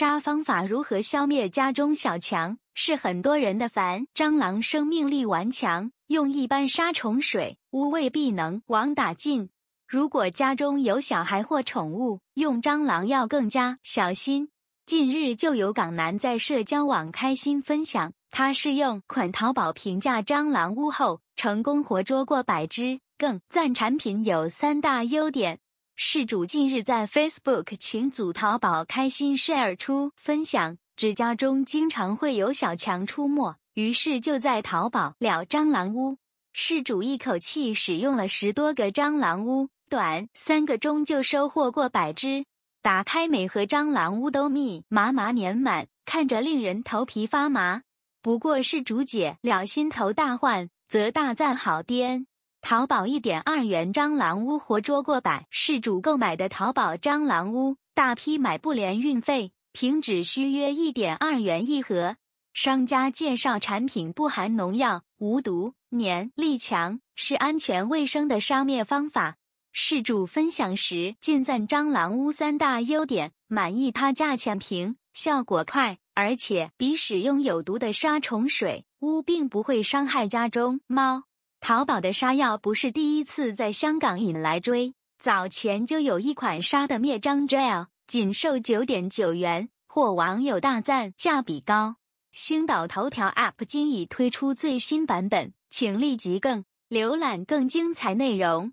杀方法如何消灭家中小强是很多人的烦。蟑螂生命力顽强，用一般杀虫水未必能网打尽。如果家中有小孩或宠物，用蟑螂药更加小心。近日就有港男在社交网开心分享，他试用款淘宝评价蟑螂屋后，成功活捉过百只，更赞产品有三大优点。事主近日在 Facebook 群组淘宝开心 share 出分享，指甲中经常会有小强出没，于是就在淘宝了蟑螂屋。事主一口气使用了十多个蟑螂屋，短三个钟就收获过百只，打开每盒蟑螂屋都密麻麻粘满，看着令人头皮发麻。不过事主解了心头大患，则大赞好癫。淘宝一点二元蟑螂屋活捉过百，事主购买的淘宝蟑螂屋大批买不连运费，平只需约一点二元一盒。商家介绍产品不含农药，无毒，粘力强，是安全卫生的杀灭方法。事主分享时，尽赞蟑螂屋三大优点，满意它价钱平，效果快，而且比使用有毒的杀虫水屋并不会伤害家中猫。淘宝的杀药不是第一次在香港引来追，早前就有一款杀的灭蟑 gel，仅售9.9元，获网友大赞，价比高。星岛头条 app 今已推出最新版本，请立即更，浏览更精彩内容。